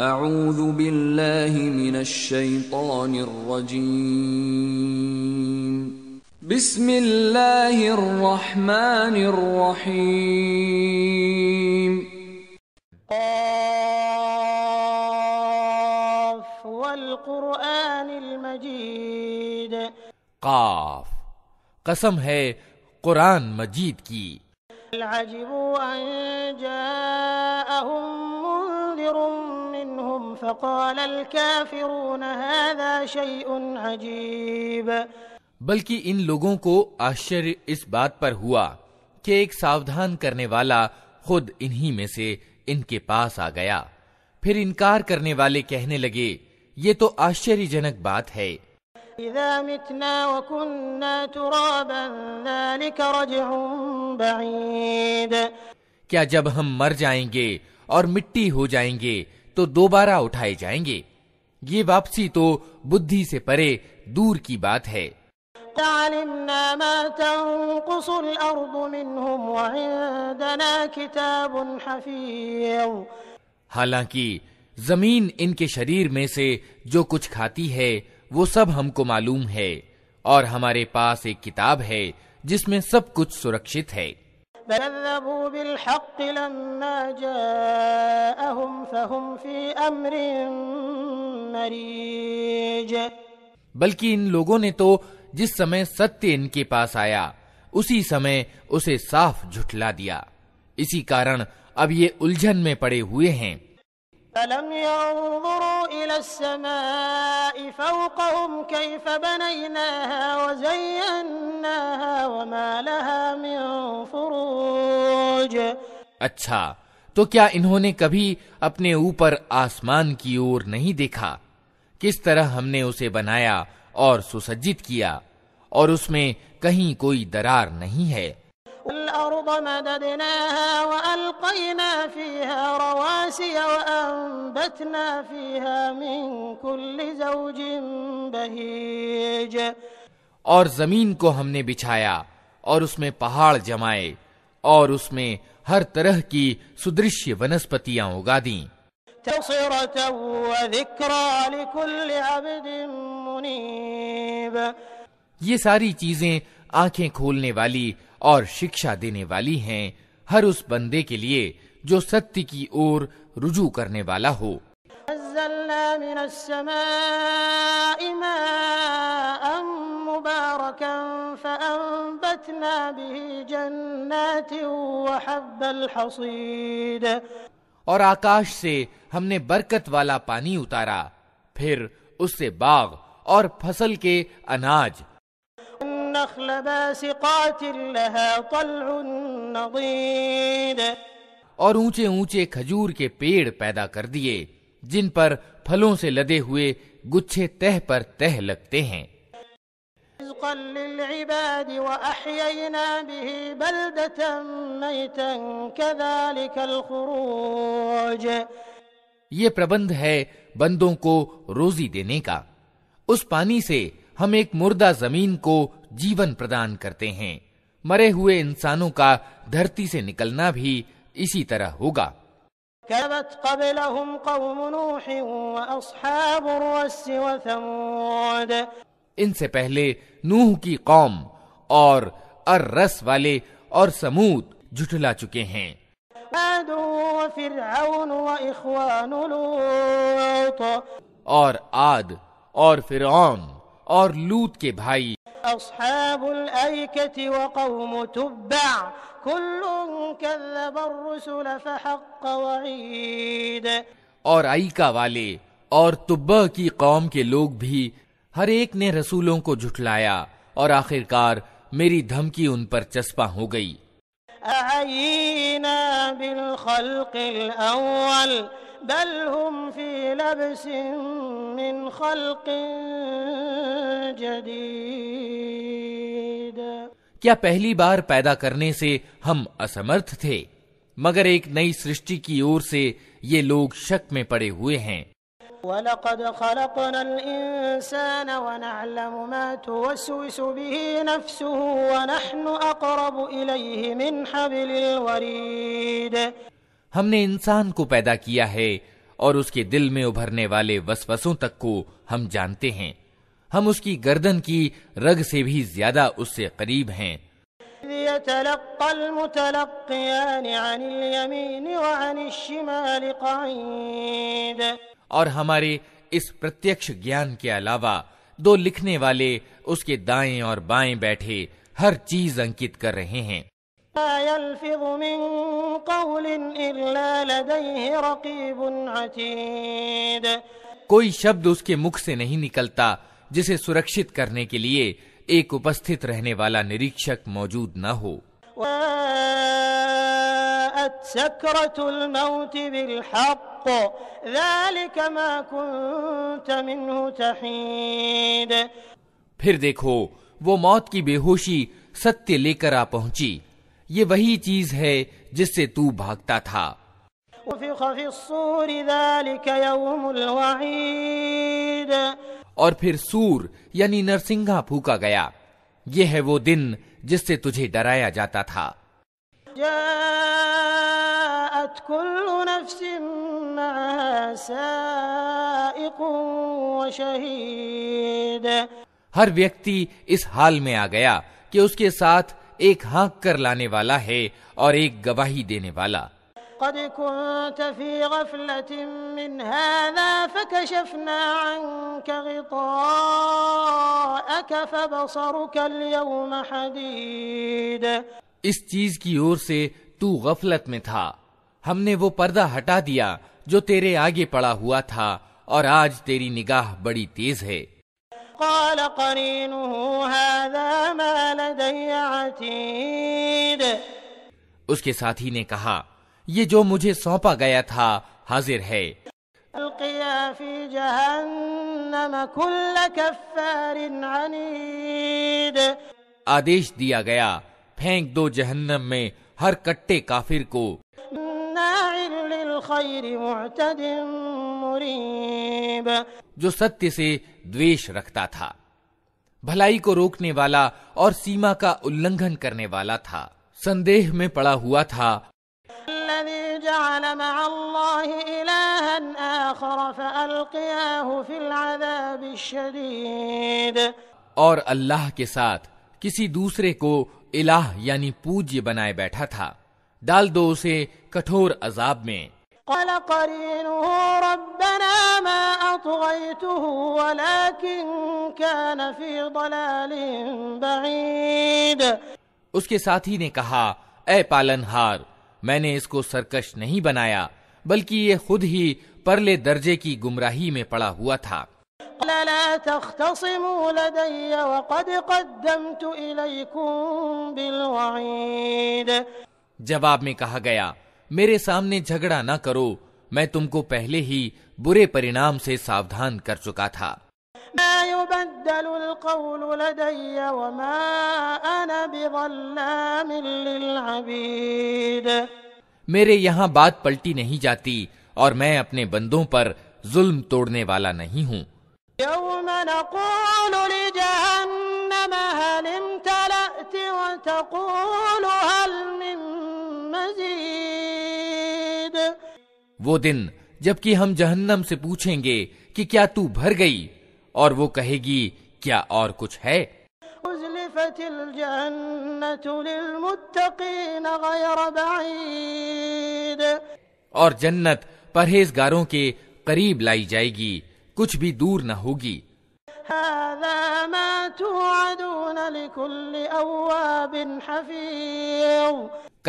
أعوذ بالله من الشيطان الرجيم بسم الله الرحمن الرحيم قاف والقرآن المجيد قاف قسم ہے قرآن مجید کی العجب أن جاءهم منذر منهم فقال الكافرون هذا شيء عجيب बल्कि इन लोगों को आश्चर्य इस बात पर हुआ कि एक सावधान करने वाला खुद इन्हीं में से इनके पास आ गया फिर इनकार करने वाले कहने लगे ये तो आश्चर्यजनक बात है क्या जब हम मर जाएंगे और मिट्टी हो जाएंगे तो दोबारा उठाए जाएंगे ये वापसी तो बुद्धि से परे दूर की बात है हालांकि जमीन इनके शरीर में से जो कुछ खाती है वो सब हमको मालूम है और हमारे पास एक किताब है जिसमें सब कुछ सुरक्षित है فكذبوا بالحق لما جاءهم فهم في أمر مريج बल्कि इन लोगों ने तो जिस समय सत्य इनके पास आया उसी समय उसे साफ झुठला दिया इसी कारण अब ये उलझन में पड़े हुए हैं فلم ينظروا إلى السماء فوقهم كيف بنيناها وزيناها وما لها من فروج अच्छा तो क्या इन्होंने कभी अपने ऊपर आसमान की ओर नहीं देखा किस तरह हमने उसे बनाया और सुसज्जित किया और उसमें कहीं कोई दरार नहीं है الأرض مددناها وألقينا فيها رواسي وأنبتنا فيها من كل زوج بهيج और जमीन को हमने बिछाया और उसमें पहाड़ जमाए और उसमें हर तरह की सुदृश्य वनस्पतियां उगा दी ये सारी चीजें आंखें खोलने वाली और शिक्षा देने वाली हैं हर उस बंदे के लिए जो सत्य की ओर रुजू करने वाला हो और आकाश से हमने बरकत वाला पानी उतारा फिर उससे बाग और फसल के अनाज والنخل باسقات لها طلع نضيد और ऊंचे ऊंचे खजूर के पेड़ पैदा कर दिए जिन पर फलों से लदे हुए गुच्छे तह पर तह लगते हैं ये प्रबंध है बंदों को रोजी देने का उस पानी से हम एक मुर्दा जमीन को जीवन प्रदान करते हैं मरे हुए इंसानों का धरती से निकलना भी इसी तरह होगा इनसे पहले नूह की कौम और अर्रस वाले और समूद झुठला चुके हैं और आद और फिरौन और लूत के भाई أصحاب الأيكة وقوم تبع كل كذب الرسل فحق وعيد और आईका वाले और तुब्बा की कौम के लोग भी हर एक ने रसूलों को झुठलाया और आखिरकार मेरी धमकी उन पर चस्पा हो गई بل هم في لبس من خلق جديد کیا پہلی بار پیدا کرنے سے ہم اسمرتھ تھے مگر ایک نئی سرشتی کی اور سے یہ لوگ شک میں پڑے ہوئے ہیں وَلَقَدْ خَلَقْنَا الْإِنسَانَ وَنَعْلَمُ مَا تُوَسْوِسُ بِهِ نَفْسُهُ وَنَحْنُ أَقْرَبُ إِلَيْهِ مِنْ حَبْلِ الْوَرِيدِ हमने इंसान को पैदा किया है और उसके दिल में उभरने वाले वसवसों तक को हम जानते हैं हम उसकी गर्दन की रग से भी ज्यादा उससे करीब हैं और हमारे इस प्रत्यक्ष ज्ञान के अलावा दो लिखने वाले उसके दाएं और बाएं बैठे हर चीज अंकित कर रहे हैं कोई शब्द उसके मुख से नहीं निकलता जिसे सुरक्षित करने के लिए एक उपस्थित रहने वाला निरीक्षक मौजूद न हो फिर देखो वो मौत की बेहोशी सत्य लेकर आ पहुंची ये वही चीज है जिससे तू भागता था और फिर सूर यानी नरसिंघा फूका गया ये है वो दिन जिससे तुझे डराया जाता था शहीद हर व्यक्ति इस हाल में आ गया कि उसके साथ एक हाँक कर लाने वाला है और एक गवाही देने वाला قد كنت في غفلة من هذا فكشفنا عنك غطاءك فبصرك اليوم حديد इस चीज की ओर से तू गफलत में था हमने वो पर्दा हटा दिया जो तेरे आगे पड़ा हुआ था और आज तेरी निगाह बड़ी तेज है قال قرينه هذا ما لدي عتيد उसके साथी ने कहा ये जो मुझे सौंपा गया था हाजिर है आदेश दिया गया फेंक दो जहन्नम में हर कट्टे काफिर को मुरीब जो सत्य से द्वेष रखता था भलाई को रोकने वाला और सीमा का उल्लंघन करने वाला था संदेह में पड़ा हुआ था और अल्लाह के साथ किसी दूसरे को इलाह यानी पूज्य बनाए बैठा था डाल दो उसे कठोर अजाब में قال قرينه ربنا ما أطغيته ولكن كان في ضلال بعيد उसके साथी ने कहा ए पालनहार मैंने इसको सरकश नहीं बनाया बल्कि ये खुद ही परले दर्जे की गुमराही में पड़ा हुआ था لا تختصموا لدي وقد قدمت إليكم بالوعيد जवाब में कहा गया मेरे सामने झगड़ा न करो मैं तुमको पहले ही बुरे परिणाम से सावधान कर चुका था मेरे यहाँ बात पलटी नहीं जाती और मैं अपने बंदों पर जुल्म तोड़ने वाला नहीं हूँ تقول هل من वो दिन जबकि हम जहन्नम से पूछेंगे कि क्या तू भर गई और वो कहेगी क्या और कुछ है और जन्नत परहेजगारों के करीब लाई जाएगी कुछ भी दूर न होगी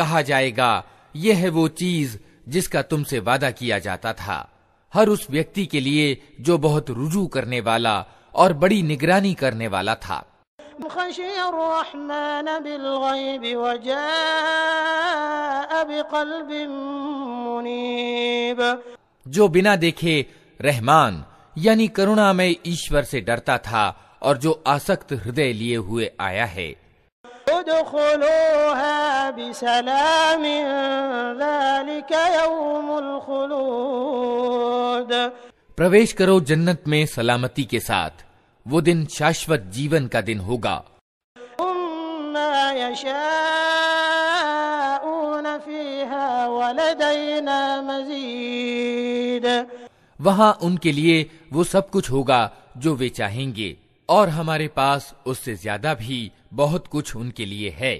कहा जाएगा यह है वो चीज जिसका तुमसे वादा किया जाता था हर उस व्यक्ति के लिए जो बहुत रुजू करने वाला और बड़ी निगरानी करने वाला था जो बिना देखे रहमान यानी करुणा में ईश्वर से डरता था और जो आसक्त हृदय लिए हुए आया है ادخلوها بسلام ذلك يوم الخلود प्रवेश करो जन्नत में सलामती के साथ वो दिन शाश्वत जीवन का दिन होगा वहाँ उनके लिए वो सब कुछ होगा जो वे चाहेंगे और हमारे पास उससे ज्यादा भी बहुत कुछ उनके लिए है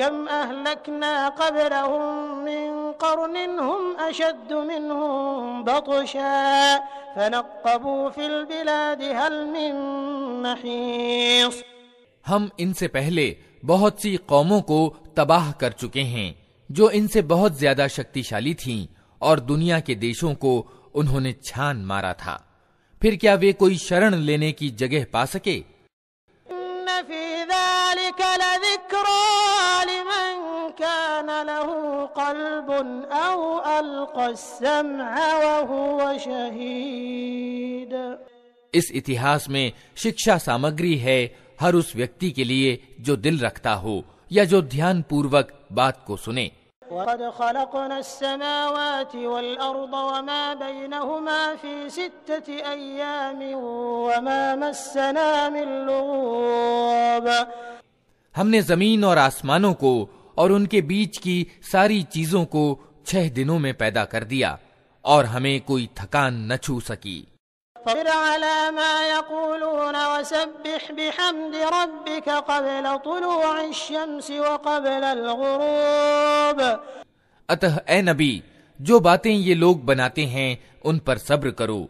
كم أهلكنا قبلهم من قرن هم أشد منهم بطشا فنقبوا في البلاد هل من محيص हम इनसे पहले बहुत सी कौमों को तबाह कर चुके हैं जो इनसे बहुत ज्यादा शक्तिशाली थीं और दुनिया के देशों को उन्होंने छान मारा था फिर क्या वे कोई शरण लेने की जगह पा सके इस इतिहास में शिक्षा सामग्री है हर उस व्यक्ति के लिए जो दिल रखता हो या जो ध्यान पूर्वक बात को सुने وقد خلقنا السماوات والأرض وما بينهما في ستة أيام وما مسنا من لغوب हमने जमीन और आसमानों को और उनके बीच की सारी चीजों को छह दिनों में पैदा कर दिया और हमें कोई थकान न छू सकी فاصبر على ما يقولون وسبح بحمد ربك قبل طلوع الشمس وقبل الغروب अतः ए नबी जो बातें ये लोग बनाते हैं उन पर सब्र करो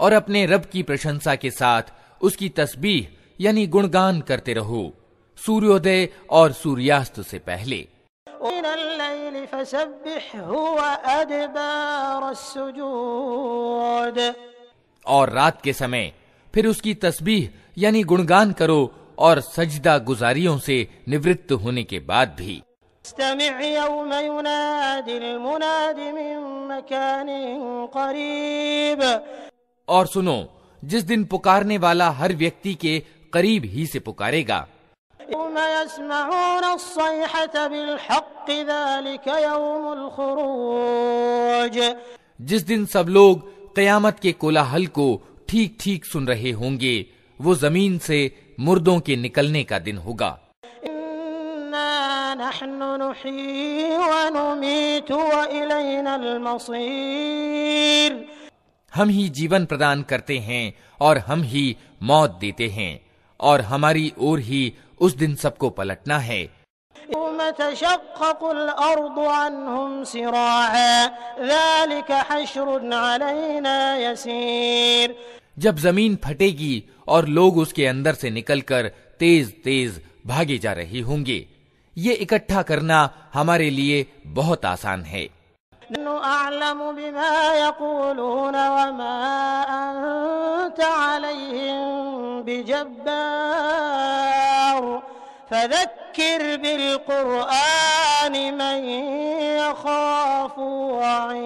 और अपने रब की प्रशंसा के साथ उसकी तस्बीह यानी गुणगान करते रहो सूर्योदय और सूर्यास्त से पहले फसब्बिहु और रात के समय फिर उसकी तस्बीह यानी गुणगान करो और सजदा गुजारियों से निवृत्त होने के बाद भी और सुनो जिस दिन पुकारने वाला हर व्यक्ति के करीब ही से पुकारेगा जिस दिन सब लोग कयामत के कोलाहल को ठीक ठीक सुन रहे होंगे वो जमीन से मुर्दों के निकलने का दिन होगा हम ही जीवन प्रदान करते हैं और हम ही मौत देते हैं और हमारी ओर ही उस दिन सबको पलटना है يوم تشقق الأرض عنهم سراعا ذلك حشر علينا يسير जब जमीन फटेगी और लोग उसके अंदर से निकलकर तेज तेज भागे जा रही होंगे ये इकट्ठा करना हमारे लिए बहुत आसान है فذكر فذكر بالقرآن من يخاف وعيد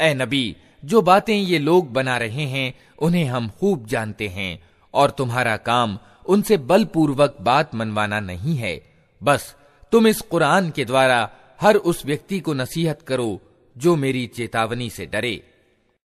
ए नबी जो बातें ये लोग बना रहे हैं उन्हें हम खूब जानते हैं और तुम्हारा काम उनसे बलपूर्वक बात मनवाना नहीं है बस तुम इस कुरान के द्वारा हर उस व्यक्ति को नसीहत करो जो मेरी चेतावनी से डरे